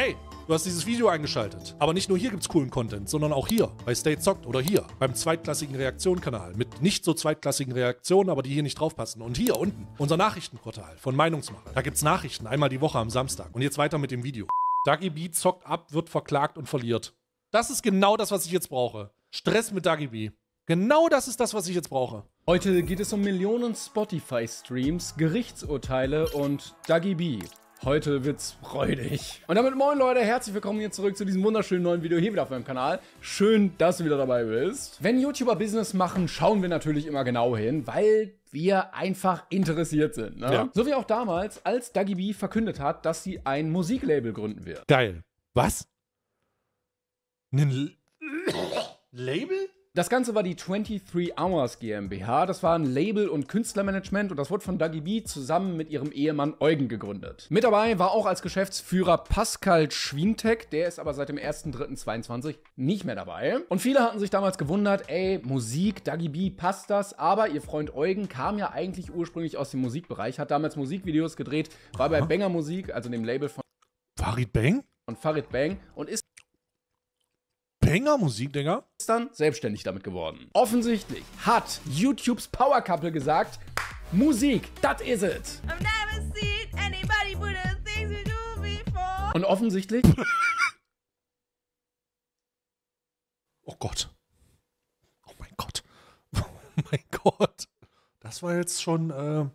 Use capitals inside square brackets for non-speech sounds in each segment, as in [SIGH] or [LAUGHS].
Hey, Du hast dieses Video eingeschaltet. Aber nicht nur hier gibt's coolen Content, sondern auch hier bei State Zockt oder hier beim zweitklassigen Reaktion-Kanal mit nicht so zweitklassigen Reaktionen, aber die hier nicht draufpassen. Und hier unten unser Nachrichtenportal von Meinungsmacher. Da gibt's Nachrichten einmal die Woche am Samstag. Und jetzt weiter mit dem Video. Dagi B zockt ab, wird verklagt und verliert. Das ist genau das, was ich jetzt brauche. Stress mit Dagi B. Genau das ist das, was ich jetzt brauche. Heute geht es um Millionen Spotify-Streams, Gerichtsurteile und Dagi B. Heute wird's freudig. Und damit moin Leute, herzlich willkommen hier zurück zu diesem wunderschönen neuen Video hier wieder auf meinem Kanal. Schön, dass du wieder dabei bist. Wenn YouTuber Business machen, schauen wir natürlich immer genau hin, weil wir einfach interessiert sind. Ne? Ja. So wie auch damals, als Dagi B verkündet hat, dass sie ein Musiklabel gründen wird. Geil. Was? Ein L [COUGHS] Label? Das Ganze war die 23 Hours GmbH. Das war ein Label- und Künstlermanagement und das wurde von Dougie B zusammen mit ihrem Ehemann Eugen gegründet. Mit dabei war auch als Geschäftsführer Pascal Schwintek, der ist aber seit dem 1.3.22 nicht mehr dabei. Und viele hatten sich damals gewundert, ey, Musik, Dougie B, passt das? Aber ihr Freund Eugen kam ja eigentlich ursprünglich aus dem Musikbereich, hat damals Musikvideos gedreht, war bei Banger Musik, also dem Label von Farid Bang? Und Farid Bang und ist Banger-Musik, Digga. Ist dann selbstständig damit geworden. Offensichtlich hat YouTubes Power Couple gesagt, Musik, das is it. I've never seen anybody do the things you do before. Und offensichtlich... oh Gott. Oh mein Gott. [LAUGHS] Oh mein Gott. Das war jetzt schon... Äh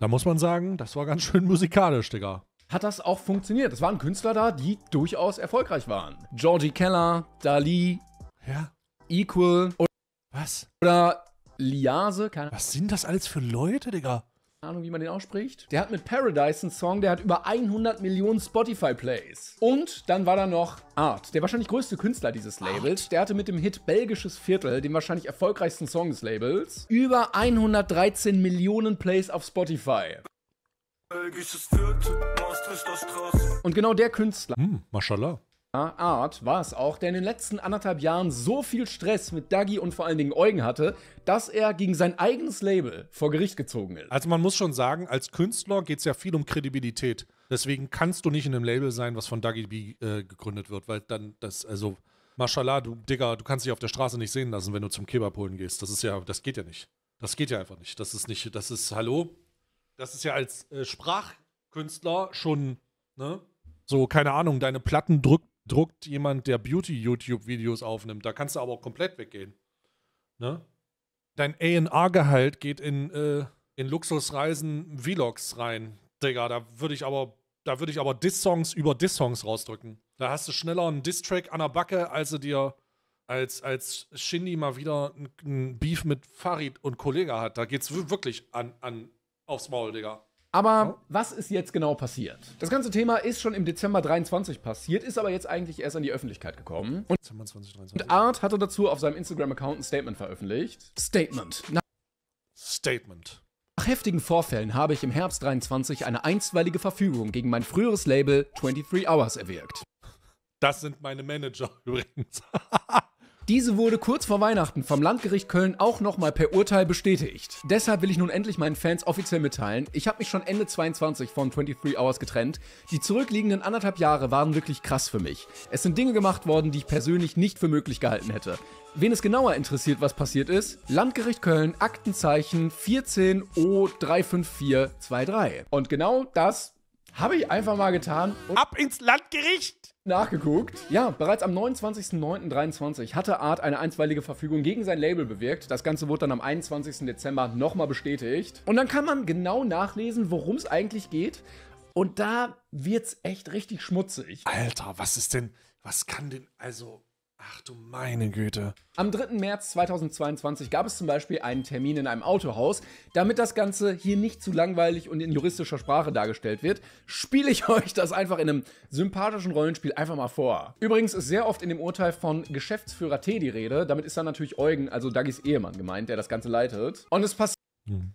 da muss man sagen, das war ganz schön musikalisch, Digga hat das auch funktioniert. Es waren Künstler da, die durchaus erfolgreich waren. Georgie Keller, Dali, ja. Equal oder, was? oder Liase. Keine was sind das alles für Leute, Digga? Keine Ahnung, wie man den ausspricht. Der hat mit Paradise einen Song, der hat über 100 Millionen Spotify-Plays. Und dann war da noch Art, der wahrscheinlich größte Künstler dieses Labels. Art. Der hatte mit dem Hit Belgisches Viertel, dem wahrscheinlich erfolgreichsten Song des Labels, über 113 Millionen Plays auf Spotify. Und genau der Künstler. Hm, Maschallah. Art war es auch, der in den letzten anderthalb Jahren so viel Stress mit Dagi und vor allen Dingen Eugen hatte, dass er gegen sein eigenes Label vor Gericht gezogen ist. Also man muss schon sagen, als Künstler geht es ja viel um Kredibilität. Deswegen kannst du nicht in einem Label sein, was von Dagi B äh, gegründet wird, weil dann das, also, mashallah, du Digga, du kannst dich auf der Straße nicht sehen lassen, wenn du zum Kebab holen gehst. Das ist ja, das geht ja nicht. Das geht ja einfach nicht. Das ist nicht, das ist, hallo, das ist ja als äh, Sprachkünstler schon, ne? So, keine Ahnung, deine Platten drück, druckt jemand, der Beauty-YouTube-Videos aufnimmt. Da kannst du aber auch komplett weggehen. Ne? Dein AR-Gehalt geht in, äh, in Luxusreisen, Vlogs rein. Digga, da würde ich aber, da würde ich aber Diss-Songs über Diss-Songs rausdrücken. Da hast du schneller einen Diss-Track an der Backe, als du dir als, als Shindy mal wieder ein, Beef mit Farid und Kollega hat. Da geht's wirklich an, an aufs Maul, Digga. Aber was ist jetzt genau passiert? Das ganze Thema ist schon im Dezember 23 passiert, ist aber jetzt eigentlich erst an die Öffentlichkeit gekommen. Und, 25, und Art hatte dazu auf seinem Instagram-Account ein Statement veröffentlicht. Statement. Na Statement. Nach heftigen Vorfällen habe ich im Herbst 23 eine einstweilige Verfügung gegen mein früheres Label 23 Hours erwirkt. Das sind meine Manager [LAUGHS] übrigens. Diese wurde kurz vor Weihnachten vom Landgericht Köln auch nochmal per Urteil bestätigt. Deshalb will ich nun endlich meinen Fans offiziell mitteilen, ich habe mich schon Ende 22 von 23 Hours getrennt. Die zurückliegenden anderthalb Jahre waren wirklich krass für mich. Es sind Dinge gemacht worden, die ich persönlich nicht für möglich gehalten hätte. Wen es genauer interessiert, was passiert ist, Landgericht Köln, Aktenzeichen 14O35423. Und genau das habe ich einfach mal getan. Ab ins Landgericht! nachgeguckt. Ja, bereits am 29.09.23 hatte Art eine einstweilige Verfügung gegen sein Label bewirkt. Das Ganze wurde dann am 21. Dezember nochmal bestätigt. Und dann kann man genau nachlesen, worum es eigentlich geht. Und da wird's echt richtig schmutzig. Alter, was ist denn, was kann denn, also, Ach du meine Güte. Am 3. März 2022 gab es zum Beispiel einen Termin in einem Autohaus. Damit das Ganze hier nicht zu langweilig und in juristischer Sprache dargestellt wird, spiele ich [LAUGHS] euch das einfach in einem sympathischen Rollenspiel einfach mal vor. Übrigens ist sehr oft in dem Urteil von Geschäftsführer T die Rede. Damit ist dann natürlich Eugen, also Dagis Ehemann gemeint, der das Ganze leitet. Und es passiert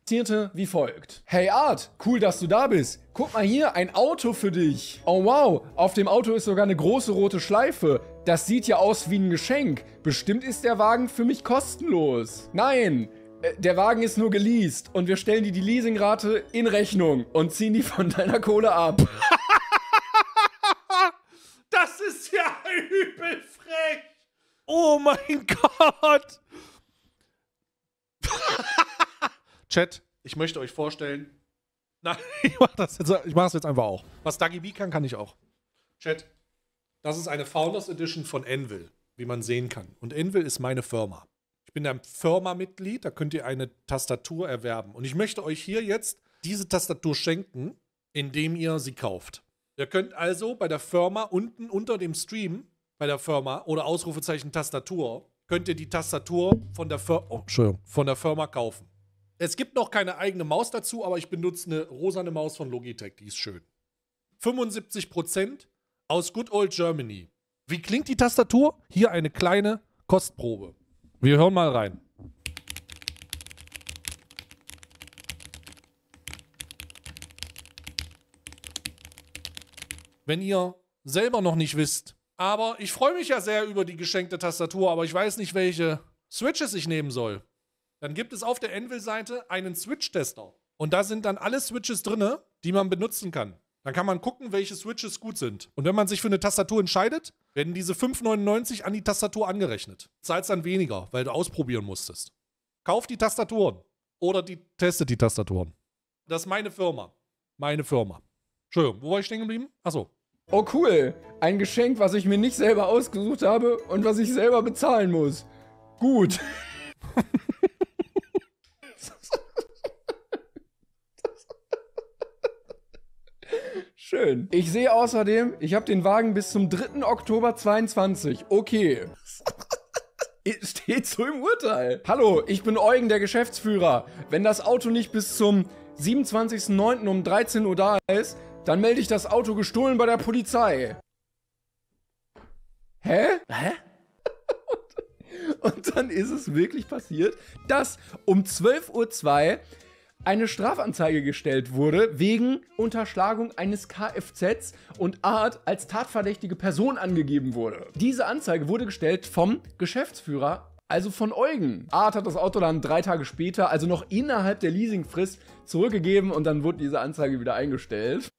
Zierte wie folgt. Hey Art, cool, dass du da bist. Guck mal hier, ein Auto für dich. Oh wow, auf dem Auto ist sogar eine große rote Schleife. Das sieht ja aus wie ein Geschenk. Bestimmt ist der Wagen für mich kostenlos. Nein, äh, der Wagen ist nur geleast und wir stellen dir die Leasingrate in Rechnung und ziehen die von deiner Kohle ab. [LAUGHS] das ist ja [LAUGHS] übel frech. Oh mein [LAUGHS] Gott. Chat, ich möchte euch vorstellen. [LAUGHS] Nein, ich mache das jetzt, ich mach jetzt einfach auch. Was Dagi B kann, kann ich auch. Chat, das ist eine Founders Edition von Envil, wie man sehen kann. Und Envil ist meine Firma. Ich bin ein Firma-Mitglied, da könnt ihr eine Tastatur erwerben. Und ich möchte euch hier jetzt diese Tastatur schenken, indem ihr sie kauft. Ihr könnt also bei der Firma unten unter dem Stream, bei der Firma oder Ausrufezeichen Tastatur, könnt ihr die Tastatur von der, Fir oh, von der Firma kaufen. Es gibt noch keine eigene Maus dazu, aber ich benutze eine rosane Maus von Logitech, die ist schön. 75% aus Good Old Germany. Wie klingt die Tastatur? Hier eine kleine Kostprobe. Wir hören mal rein. Wenn ihr selber noch nicht wisst, aber ich freue mich ja sehr über die geschenkte Tastatur, aber ich weiß nicht, welche Switches ich nehmen soll dann gibt es auf der anvil seite einen Switch-Tester. Und da sind dann alle Switches drin, die man benutzen kann. Dann kann man gucken, welche Switches gut sind. Und wenn man sich für eine Tastatur entscheidet, werden diese 5,99 an die Tastatur angerechnet. Zahlst dann weniger, weil du ausprobieren musstest. Kauf die Tastaturen. Oder die testet die Tastaturen. Das ist meine Firma. Meine Firma. Entschuldigung, wo war ich stehen geblieben? Achso. Oh cool, ein Geschenk, was ich mir nicht selber ausgesucht habe und was ich selber bezahlen muss. Gut. [LAUGHS] Schön. Ich sehe außerdem, ich habe den Wagen bis zum 3. Oktober 22. Okay. [LAUGHS] Steht so im Urteil. Hallo, ich bin Eugen, der Geschäftsführer. Wenn das Auto nicht bis zum 27.09. um 13 Uhr da ist, dann melde ich das Auto gestohlen bei der Polizei. Hä? Hä? und, [LAUGHS] und dann ist es wirklich passiert, dass um 12.02 Uhr eine Strafanzeige gestellt wurde wegen Unterschlagung eines Kfz und Art als tatverdächtige Person angegeben wurde. Diese Anzeige wurde gestellt vom Geschäftsführer also von Eugen. Art hat das Auto dann drei Tage später, also noch innerhalb der Leasingfrist, zurückgegeben und dann wurde diese Anzeige wieder eingestellt.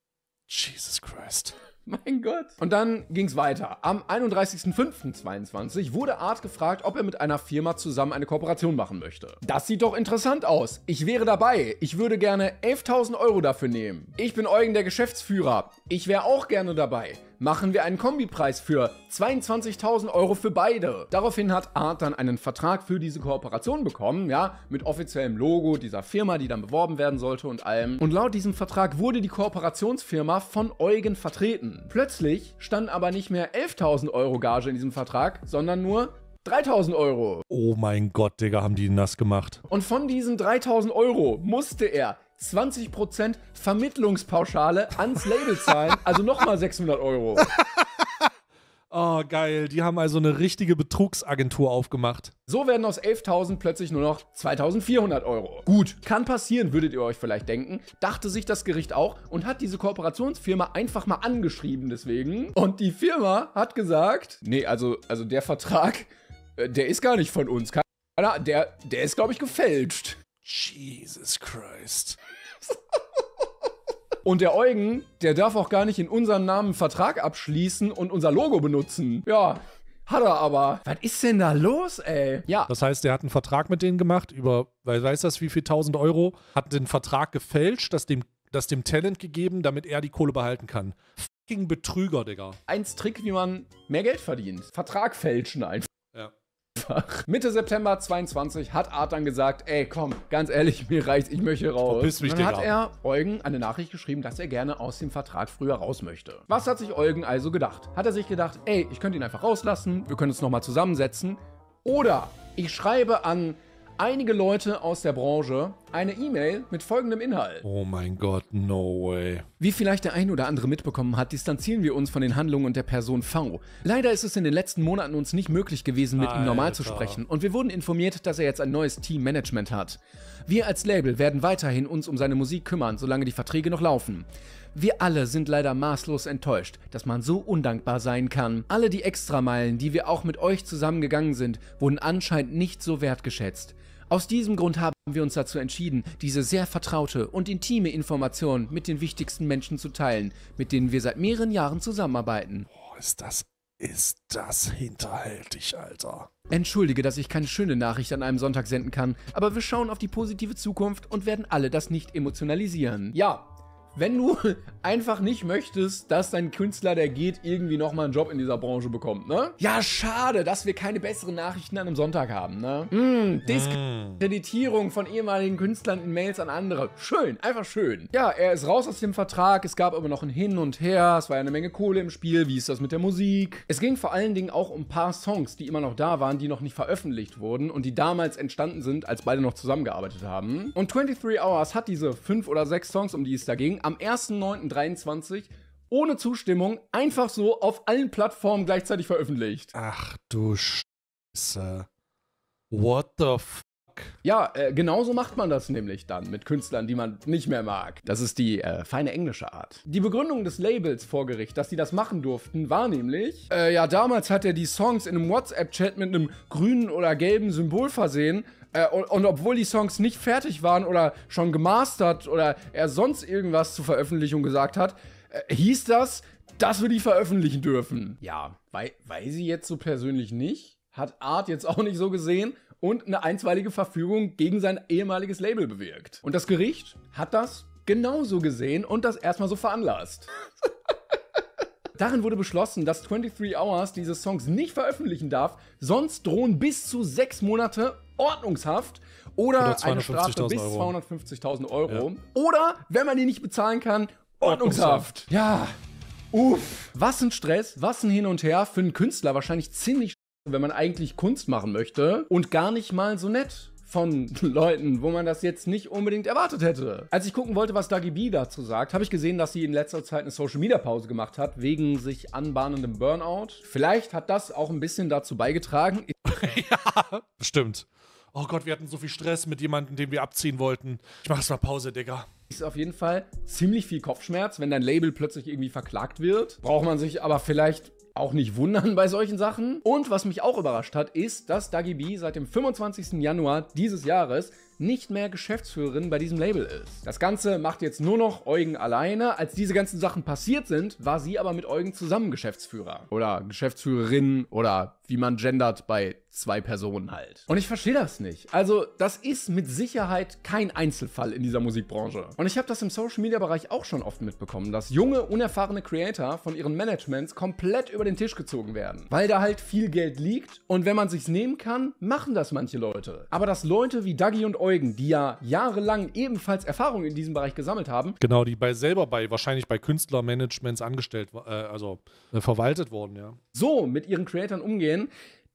Jesus Christ. Mein Gott. Und dann ging es weiter. Am 31.05.22 wurde Art gefragt, ob er mit einer Firma zusammen eine Kooperation machen möchte. Das sieht doch interessant aus. Ich wäre dabei. Ich würde gerne 11.000 Euro dafür nehmen. Ich bin Eugen, der Geschäftsführer. Ich wäre auch gerne dabei machen wir einen Kombipreis für 22.000 Euro für beide. Daraufhin hat Art dann einen Vertrag für diese Kooperation bekommen, ja, mit offiziellem Logo dieser Firma, die dann beworben werden sollte und allem. Und laut diesem Vertrag wurde die Kooperationsfirma von Eugen vertreten. Plötzlich standen aber nicht mehr 11.000 Euro Gage in diesem Vertrag, sondern nur 3000 Euro. Oh mein Gott, Digga, haben die ihn nass gemacht. Und von diesen 3000 Euro musste er 20% Vermittlungspauschale ans Label zahlen, also nochmal 600 Euro. [LAUGHS] Oh, geil. Die haben also eine richtige Betrugsagentur aufgemacht. So werden aus 11.000 plötzlich nur noch 2.400 Euro. Gut, kann passieren, würdet ihr euch vielleicht denken. Dachte sich das Gericht auch und hat diese Kooperationsfirma einfach mal angeschrieben deswegen. Und die Firma hat gesagt, nee, also, also der Vertrag, äh, der ist gar nicht von uns. Keiner, der, der ist, glaube ich, gefälscht. Jesus Christ. [LAUGHS] Und der Eugen, der darf auch gar nicht in unserem Namen einen Vertrag abschließen und unser Logo benutzen. Ja, hat er aber. Was ist denn da los, ey? Ja. Das heißt, er hat einen Vertrag mit denen gemacht über, weil weiß das, wie viel tausend Euro, hat den Vertrag gefälscht, das dem, das dem Talent gegeben, damit er die Kohle behalten kann. Fucking Betrüger, Digga. Eins Trick, wie man mehr Geld verdient. Vertrag fälschen einfach. Mitte September 22 hat Art dann gesagt, ey, komm, ganz ehrlich, mir reicht's, ich möchte raus. Verpiss mich, und dann hat er Eugen eine Nachricht geschrieben, dass er gerne aus dem Vertrag früher raus möchte. Was hat sich Eugen also gedacht? Hat er sich gedacht, ey, ich könnte ihn einfach rauslassen, wir können uns nochmal zusammensetzen. Oder ich schreibe an einige Leute aus der Branche eine E-Mail mit folgendem Inhalt. Oh mein Gott, no way. Wie vielleicht der ein oder andere mitbekommen hat, distanzieren wir uns von den Handlungen und der Person V. Leider ist es in den letzten Monaten uns nicht möglich gewesen, mit Alter. ihm normal zu sprechen und wir wurden informiert, dass er jetzt ein neues Teammanagement hat. Wir als Label werden weiterhin uns um seine Musik kümmern, solange die Verträge noch laufen. Wir alle sind leider maßlos enttäuscht, dass man so undankbar sein kann. Alle die Extrameilen, die wir auch mit euch zusammengegangen sind, wurden anscheinend nicht so wertgeschätzt. Aus diesem Grund haben wir uns dazu entschieden, diese sehr vertraute und intime Information mit den wichtigsten Menschen zu teilen, mit denen wir seit mehreren Jahren zusammenarbeiten. Boah, ist das ist das hinterhältig, Alter. Entschuldige, dass ich keine schöne Nachricht an einem Sonntag senden kann, aber wir schauen auf die positive Zukunft und werden alle das nicht emotionalisieren. Ja, wenn du [LAUGHS] einfach nicht möchtest, dass dein Künstler, der geht, irgendwie nochmal einen Job in dieser Branche bekommt, ne? Ja, schade, dass wir keine besseren Nachrichten an einem Sonntag haben, ne? Mm, Diskreditierung von ehemaligen Künstlern in Mails an andere. Schön, einfach schön. Ja, er ist raus aus dem Vertrag, es gab aber noch ein Hin und Her, es war ja eine Menge Kohle im Spiel, wie ist das mit der Musik? Es ging vor allen Dingen auch um ein paar Songs, die immer noch da waren, die noch nicht veröffentlicht wurden und die damals entstanden sind, als beide noch zusammengearbeitet haben. Und 23 Hours hat diese fünf oder sechs Songs, um die es da ging, am 1.9.23 ohne Zustimmung einfach so auf allen Plattformen gleichzeitig veröffentlicht. Ach du Scheiße. What the f ja, äh, genauso macht man das nämlich dann mit Künstlern, die man nicht mehr mag. Das ist die äh, feine englische Art. Die Begründung des Labels vor Gericht, dass sie das machen durften, war nämlich, äh, ja, damals hat er die Songs in einem WhatsApp-Chat mit einem grünen oder gelben Symbol versehen äh, und, und, obwohl die Songs nicht fertig waren oder schon gemastert oder er sonst irgendwas zur Veröffentlichung gesagt hat, äh, hieß das, dass wir die veröffentlichen dürfen. Ja, weil, weil sie jetzt so persönlich nicht, hat Art jetzt auch nicht so gesehen und eine einstweilige Verfügung gegen sein ehemaliges Label bewirkt. Und das Gericht hat das genauso gesehen und das erstmal so veranlasst. [LAUGHS] Darin wurde beschlossen, dass 23 Hours diese Songs nicht veröffentlichen darf, sonst drohen bis zu sechs Monate Ordnungshaft oder, oder eine Strafe bis 250.000 Euro. Ja. Oder, wenn man die nicht bezahlen kann, Ordnungshaft. Ja. Uff. Was ein Stress, was ein Hin und Her. Für einen Künstler wahrscheinlich ziemlich, wenn man eigentlich Kunst machen möchte. Und gar nicht mal so nett von [LAUGHS] Leuten, wo man das jetzt nicht unbedingt erwartet hätte. Als ich gucken wollte, was Dagi B dazu sagt, habe ich gesehen, dass sie in letzter Zeit eine Social Media Pause gemacht hat, wegen sich anbahnendem Burnout. Vielleicht hat das auch ein bisschen dazu beigetragen. [LAUGHS] ja, stimmt oh Gott, wir hatten so viel Stress mit jemandem, den wir abziehen wollten. Ich mach jetzt mal Pause, Digga. Ist auf jeden Fall ziemlich viel Kopfschmerz, wenn dein Label plötzlich irgendwie verklagt wird. Braucht man sich aber vielleicht auch nicht wundern bei solchen Sachen. Und was mich auch überrascht hat, ist, dass Dagi B seit dem 25. Januar dieses Jahres nicht mehr Geschäftsführerin bei diesem Label ist. Das Ganze macht jetzt nur noch Eugen alleine. Als diese ganzen Sachen passiert sind, war sie aber mit Eugen zusammen Geschäftsführer oder Geschäftsführerin oder wie man gendert bei zwei Personen halt. Und ich verstehe das nicht. Also, das ist mit Sicherheit kein Einzelfall in dieser Musikbranche. Und ich habe das im Social Media Bereich auch schon oft mitbekommen, dass junge, unerfahrene Creator von ihren Managements komplett über den Tisch gezogen werden, weil da halt viel Geld liegt und wenn man sich's nehmen kann, machen das manche Leute. Aber dass Leute wie Dougie und Eugen Zeugen, die ja jahrelang ebenfalls Erfahrung in diesem Bereich gesammelt haben. Genau, die bei selber bei wahrscheinlich bei Künstlermanagements angestellt, äh, also äh, verwaltet worden, ja. So mit ihren Creatoren umgehen.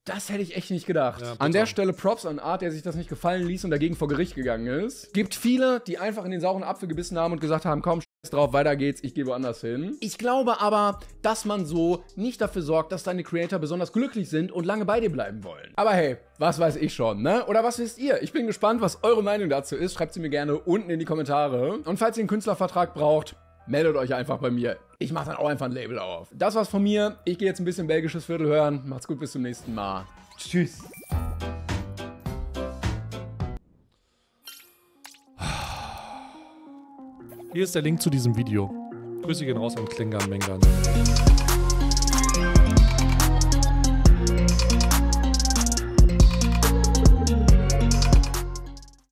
Das hätte ich echt nicht gedacht. Ja, an der Stelle Props an Art, der sich das nicht gefallen ließ und dagegen vor Gericht gegangen ist. Gibt viele, die einfach in den sauren Apfel gebissen haben und gesagt haben, komm, drauf, weiter geht's, ich gehe woanders hin. Ich glaube aber, dass man so nicht dafür sorgt, dass deine Creator besonders glücklich sind und lange bei dir bleiben wollen. Aber hey, was weiß ich schon, ne? Oder was wisst ihr? Ich bin gespannt, was eure Meinung dazu ist. Schreibt sie mir gerne unten in die Kommentare. Und falls ihr einen Künstlervertrag braucht, meldet euch einfach bei mir. Ich mache dann auch einfach ein Label auf. Das war's von mir. Ich gehe jetzt ein bisschen belgisches Viertel hören. Macht's gut, bis zum nächsten Mal. Tschüss. Hier ist der Link zu diesem Video. Grüße gehen raus an Klingan Mengan.